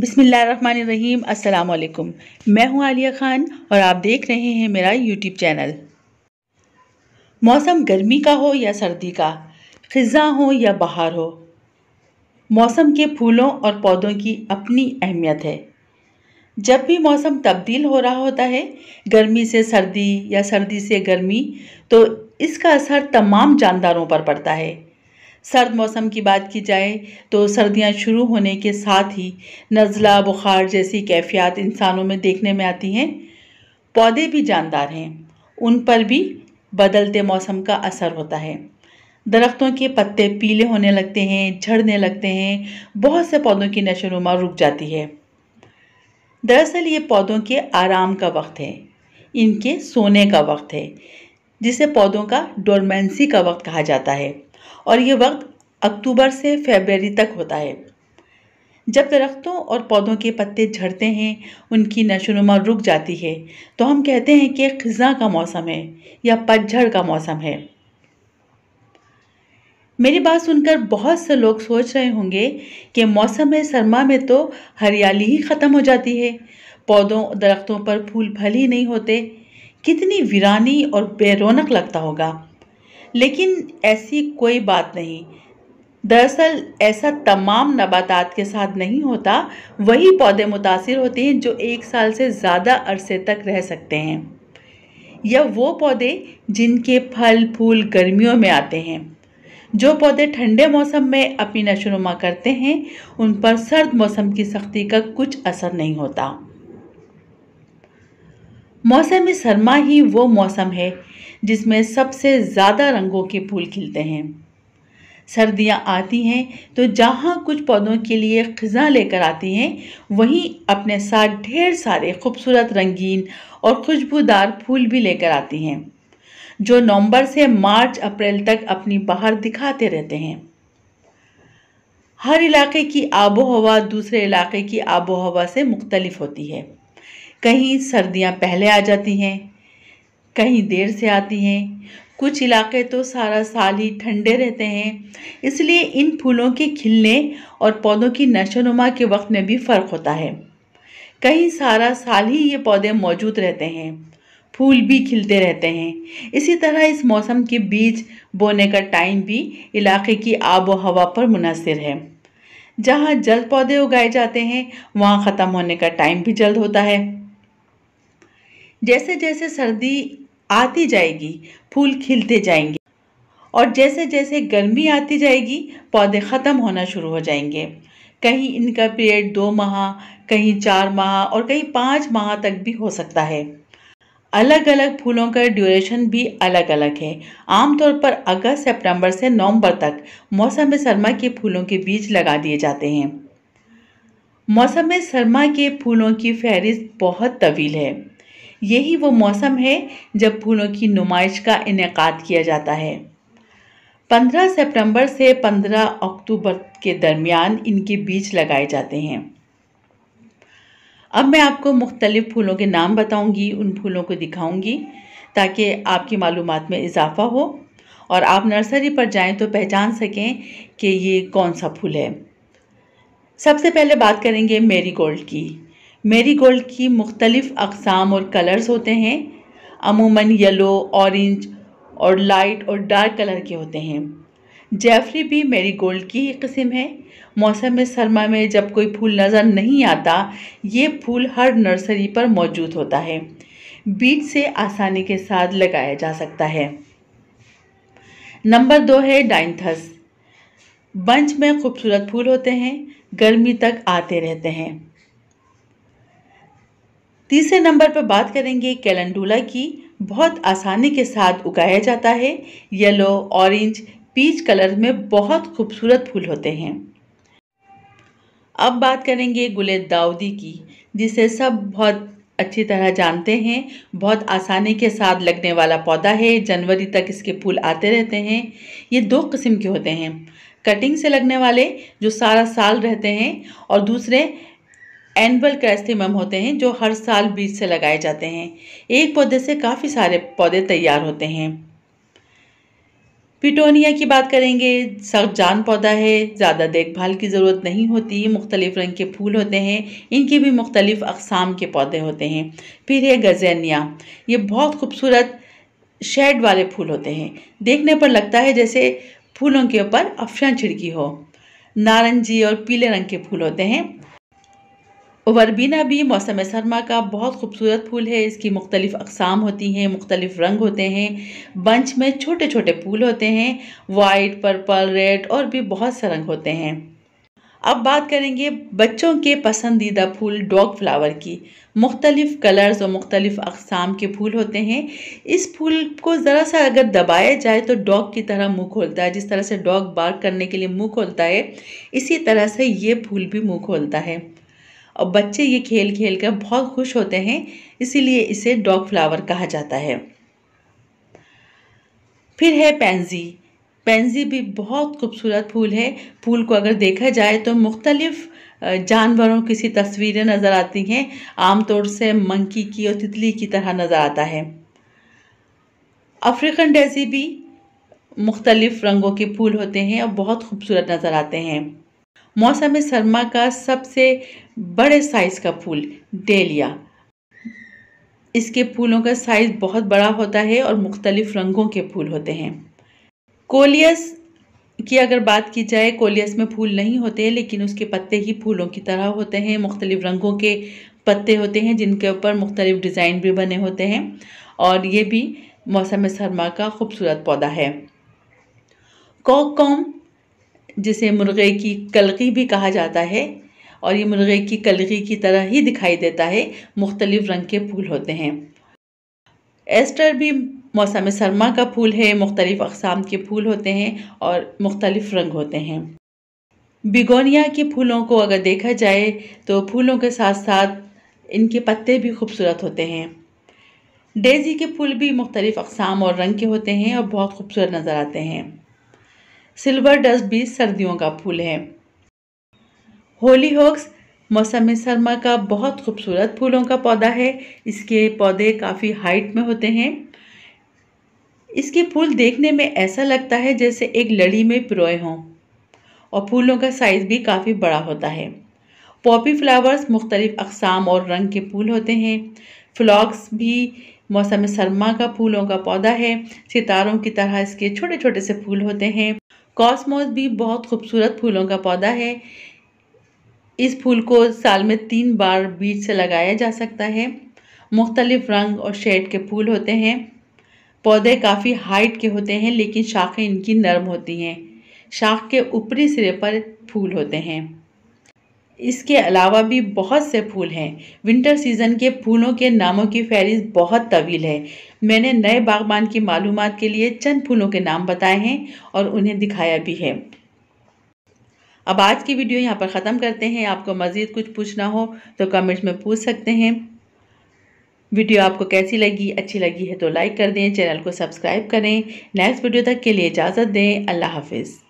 बिसमीम अल्लाम मैं हूं आलिया ख़ान और आप देख रहे हैं मेरा यूट्यूब चैनल मौसम गर्मी का हो या सर्दी का ख़ज़ा हो या बहार हो मौसम के फूलों और पौधों की अपनी अहमियत है जब भी मौसम तब्दील हो रहा होता है गर्मी से सर्दी या सर्दी से गर्मी तो इसका असर तमाम जानदारों पर पड़ता है सर्द मौसम की बात की जाए तो सर्दियां शुरू होने के साथ ही नज़ला बुखार जैसी कैफियत इंसानों में देखने में आती हैं पौधे भी जानदार हैं उन पर भी बदलते मौसम का असर होता है दरख्तों के पत्ते पीले होने लगते हैं झड़ने लगते हैं बहुत से पौधों की नशोनुमा रुक जाती है दरअसल ये पौधों के आराम का वक्त है इनके सोने का वक्त है जिसे पौधों का डोरमेंसी का वक्त कहा जाता है और ये वक्त अक्टूबर से फेबररी तक होता है जब दरख्तों और पौधों के पत्ते झड़ते हैं उनकी नशोनुमा रुक जाती है तो हम कहते हैं कि खजा का मौसम है या पतझड़ का मौसम है मेरी बात सुनकर बहुत से लोग सोच रहे होंगे कि मौसम सरमा में तो हरियाली ही ख़त्म हो जाती है पौधों दरख्तों पर फूल फल ही नहीं होते कितनी वीरानी और बेरोनक लगता होगा लेकिन ऐसी कोई बात नहीं दरअसल ऐसा तमाम नबातात के साथ नहीं होता वही पौधे मुतासर होते हैं जो एक साल से ज़्यादा अरसे तक रह सकते हैं या वो पौधे जिनके फल फूल गर्मियों में आते हैं जो पौधे ठंडे मौसम में अपनी नशोनुमा करते हैं उन पर सर्द मौसम की सख्ती का कुछ असर नहीं होता मौसम सरमा ही वो मौसम है जिसमें सबसे ज़्यादा रंगों के फूल खिलते हैं सर्दियाँ आती हैं तो जहाँ कुछ पौधों के लिए ख़ज़ा लेकर आती हैं वहीं अपने साथ ढेर सारे खूबसूरत रंगीन और खुशबूदार फूल भी लेकर आती हैं जो नवंबर से मार्च अप्रैल तक अपनी बाहर दिखाते रहते हैं हर इलाके की आबो हवा दूसरे इलाके की आबो हवा से मुख्तलिफ होती है कहीं सर्दियां पहले आ जाती हैं कहीं देर से आती हैं कुछ इलाके तो सारा साल ही ठंडे रहते हैं इसलिए इन फूलों के खिलने और पौधों की नशोनुमा के वक्त में भी फ़र्क होता है कहीं सारा साल ही ये पौधे मौजूद रहते हैं फूल भी खिलते रहते हैं इसी तरह इस मौसम के बीज बोने का टाइम भी इलाके की आब व हवा पर मुनसर है जहाँ जल्द पौधे उगाए जाते हैं वहाँ ख़त्म होने का टाइम भी जल्द होता है जैसे जैसे सर्दी आती जाएगी फूल खिलते जाएंगे और जैसे जैसे गर्मी आती जाएगी पौधे ख़त्म होना शुरू हो जाएंगे कहीं इनका पीरियड दो माह कहीं चार माह और कहीं पाँच माह तक भी हो सकता है अलग अलग फूलों का ड्यूरेशन भी अलग अलग है आमतौर पर अगस्त सितंबर से नवंबर तक मौसम सरमा के फूलों के बीज लगा दिए जाते हैं मौसम सरमा के फूलों की फहरिस्त बहुत तवील है यही वो मौसम है जब फूलों की नुमाइश का इनका किया जाता है 15 सितंबर से 15 अक्टूबर के दरमियान इनके बीज लगाए जाते हैं अब मैं आपको मुख्तलिफ़ फूलों के नाम बताऊंगी उन फूलों को दिखाऊंगी ताकि आपकी मालूम में इजाफ़ा हो और आप नर्सरी पर जाएं तो पहचान सकें कि ये कौन सा फूल है सबसे पहले बात करेंगे मेरी गोल्ड की मेरी गोल्ड की मुख्तलिफ़ अकसाम और कलर्स होते हैं अमूमन येलो ऑरेंज और लाइट और डार्क कलर के होते हैं जेफरी भी मेरी गोल्ड की ही किस्म है मौसम सरमा में जब कोई फूल नज़र नहीं आता ये फूल हर नर्सरी पर मौजूद होता है बीज से आसानी के साथ लगाया जा सकता है नंबर दो है डाइंथस बंच में खूबसूरत फूल होते हैं गर्मी तक आते रहते हैं तीसरे नंबर पर बात करेंगे कैलेंडुला की बहुत आसानी के साथ उगाया जाता है येलो ऑरेंज पीच कलर में बहुत खूबसूरत फूल होते हैं अब बात करेंगे गुले दाऊदी की जिसे सब बहुत अच्छी तरह जानते हैं बहुत आसानी के साथ लगने वाला पौधा है जनवरी तक इसके फूल आते रहते हैं ये दो किस्म के होते हैं कटिंग से लगने वाले जो सारा साल रहते हैं और दूसरे एनअल क्रैस्थेमम होते हैं जो हर साल बीज से लगाए जाते हैं एक पौधे से काफ़ी सारे पौधे तैयार होते हैं पिटोनिया की बात करेंगे सख्त जान पौधा है ज़्यादा देखभाल की ज़रूरत नहीं होती मुख्तलिफ़ रंग के फूल होते हैं इनके भी मुख्तलिफ़ अकसाम के पौधे होते हैं फिर है गजैनिया ये बहुत खूबसूरत शेड वाले फूल होते हैं देखने पर लगता है जैसे फूलों के ऊपर अफशा छिड़की हो नारंगी और पीले रंग के फूल होते हैं वरबीना भी मौसम सरमा का बहुत खूबसूरत फूल है इसकी मुख्तलिफ अकसाम होती हैं मुख्तलिफ रंग होते हैं बंच में छोटे छोटे फूल होते हैं वाइट पर्पल रेड और भी बहुत से रंग होते हैं अब बात करेंगे बच्चों के पसंदीदा फूल डॉग फ्लावर की मुख्तलिफ कलर्स और मुख्तलिफ अकसाम के फूल होते हैं इस फूल को ज़रा सा अगर दबाया जाए तो डॉग की तरह मुँह खोलता है जिस तरह से डॉग बार्क करने के लिए मुँह खोलता है इसी तरह से ये फूल भी मुँह खोलता है और बच्चे ये खेल खेल कर बहुत खुश होते हैं इसीलिए इसे डॉग फ्लावर कहा जाता है फिर है पेंजी पेंजी भी बहुत खूबसूरत फूल है फूल को अगर देखा जाए तो मुख्तलिफ़ जानवरों की सी तस्वीरें नज़र आती हैं आमतौर से मंकी की और तितली की तरह नज़र आता है अफ्रीकन डेजी भी मुख्तलिफ़ रंगों के फूल होते हैं और बहुत खूबसूरत नज़र आते हैं मौसम सरमा का सबसे बड़े साइज़ का फूल डेलिया इसके फूलों का साइज़ बहुत बड़ा होता है और मुख्तलिफ़ रंगों के फूल होते हैं कोलियस की अगर बात की जाए कोलियस में फूल नहीं होते हैं लेकिन उसके पत्ते ही फूलों की तरह होते हैं मुख्तलिफ़ रंगों के पत्ते होते हैं जिनके ऊपर मुख्तलिफ़ डिज़ाइन भी बने होते हैं और ये भी मौसम सरमा का खूबसूरत पौधा है कोकॉम जिसे मुर्गे की कलगी भी कहा जाता है और ये मुर्गे की कलगी की तरह ही दिखाई देता है मुख्तलिफ़ रंग के फूल होते हैं एस्टर भी मौसम सरमा का फूल है मुख्तलिफ़ अकसाम के फूल होते हैं और मुख्तलिफ़ रंग होते हैं बिगोनिया के फूलों को अगर देखा जाए तो फूलों के साथ साथ इनके पत्ते भी खूबसूरत होते हैं डेज़ी के फूल भी मुख्तलिफ़ अकसाम और रंग के होते हैं और बहुत खूबसूरत नज़र आते हैं सिल्वर डस्ट भी सर्दियों का फूल है होली हॉक्स मौसम सरमा का बहुत खूबसूरत फूलों का पौधा है इसके पौधे काफ़ी हाइट में होते हैं इसके फूल देखने में ऐसा लगता है जैसे एक लड़ी में पिरोए हों और फूलों का साइज़ भी काफ़ी बड़ा होता है पॉपी फ्लावर्स मुख्तलिफ़ अकसाम और रंग के फूल होते हैं फ्लॉक्स भी मौसम सरमा का फूलों का पौधा है सितारों की तरह इसके छोटे छोटे से फूल होते हैं कॉस्मोस भी बहुत खूबसूरत फूलों का पौधा है इस फूल को साल में तीन बार बीज से लगाया जा सकता है मुख्तलिफ रंग और शेड के फूल होते हैं पौधे काफ़ी हाइट के होते हैं लेकिन शाखें इनकी नरम होती हैं शाख के ऊपरी सिरे पर फूल होते हैं इसके अलावा भी बहुत से फूल हैं विंटर सीज़न के फूलों के नामों की फहरिस्त बहुत तवील है मैंने नए बागबान की मालूम के लिए चंद फूलों के नाम बताए हैं और उन्हें दिखाया भी है अब आज की वीडियो यहाँ पर ख़त्म करते हैं आपको मज़ीद कुछ पूछना हो तो कमेंट्स में पूछ सकते हैं वीडियो आपको कैसी लगी अच्छी लगी है तो लाइक कर दें चैनल को सब्सक्राइब करें नेक्स्ट वीडियो तक के लिए इजाज़त दें अल्लाह हाफिज़